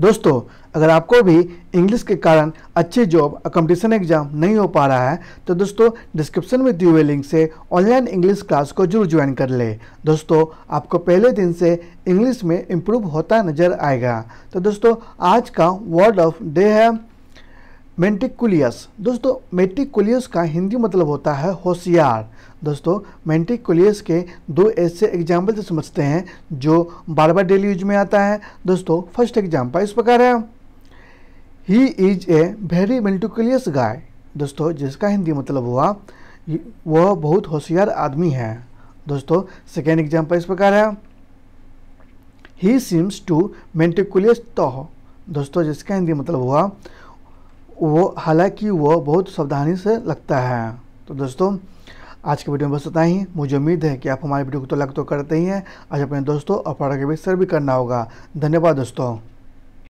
दोस्तों अगर आपको भी इंग्लिश के कारण अच्छी जॉब और कंपटीशन एग्जाम नहीं हो पा रहा है तो दोस्तों डिस्क्रिप्शन में दिए हुए लिंक से ऑनलाइन इंग्लिश क्लास को जरूर ज्वाइन कर ले दोस्तों आपको पहले दिन से इंग्लिश में इम्प्रूव होता नज़र आएगा तो दोस्तों आज का वर्ड ऑफ डे है मेंटिकुलियस दोस्तों मेटिकुलियस का हिंदी मतलब होता है होशियार दोस्तों मेंटिकुलियस के दो ऐसे एग्जाम्पल से तो समझते हैं जो बार बार डेली यूज में आता है दोस्तों फर्स्ट एग्जाम्पल इस प्रकार है ही इज ए वेरी मेंटिकुलियस गाय दोस्तों जिसका हिंदी मतलब हुआ वह बहुत होशियार आदमी है दोस्तों सेकेंड एग्जाम्पल इस प्रकार है ही सीम्स टू मेंटिकुलियस तो दोस्तों जिसका हिंदी मतलब हुआ वो हालांकि वो बहुत सावधानी से लगता है तो दोस्तों आज के वीडियो में बस इतना ही मुझे उम्मीद है कि आप हमारे वीडियो को तो लग तो करते ही हैं आज अपने दोस्तों और पढ़ा के बीच सर भी करना होगा धन्यवाद दोस्तों